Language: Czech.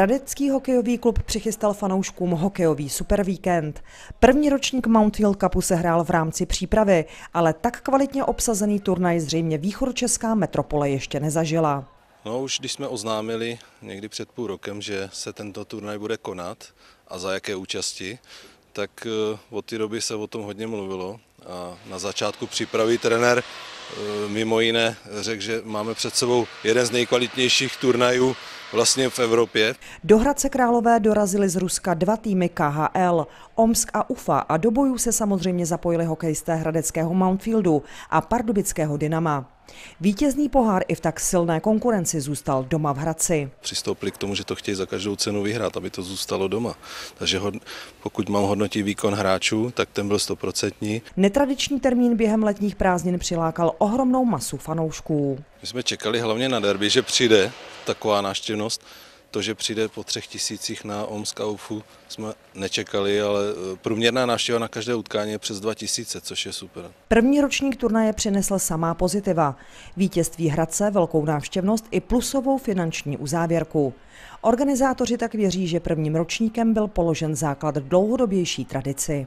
Hradecký hokejový klub přichystal fanouškům hokejový supervíkend. První ročník Mount Hill Cupu se hrál v rámci přípravy, ale tak kvalitně obsazený turnaj zřejmě východočeská metropole ještě nezažila. No už když jsme oznámili někdy před půl rokem, že se tento turnaj bude konat a za jaké účasti, tak eh, od té doby se o tom hodně mluvilo. A na začátku přípravy trenér eh, mimo jiné řekl, že máme před sebou jeden z nejkvalitnějších turnajů vlastně v Evropě. Do Hradce Králové dorazili z Ruska dva týmy KHL, Omsk a UFA a do bojů se samozřejmě zapojili hokejisté hradeckého Mountfieldu a pardubického Dynama. Vítězný pohár i v tak silné konkurenci zůstal doma v Hradci. Přistoupili k tomu, že to chtějí za každou cenu vyhrát, aby to zůstalo doma. Takže pokud mám hodnotit výkon hráčů, tak ten byl stoprocentní. Netradiční termín během letních prázdnin přilákal ohromnou masu fanoušků. My jsme čekali hlavně na derby, že přijde taková náštěvnost, to, že přijde po třech tisících na Omsk a Ufu, jsme nečekali, ale e, průměrná návštěva na každé utkání je přes 2000, což je super. První ročník turnaje přinesl samá pozitiva. Vítězství Hradce, velkou návštěvnost i plusovou finanční uzávěrku. Organizátoři tak věří, že prvním ročníkem byl položen základ dlouhodobější tradici.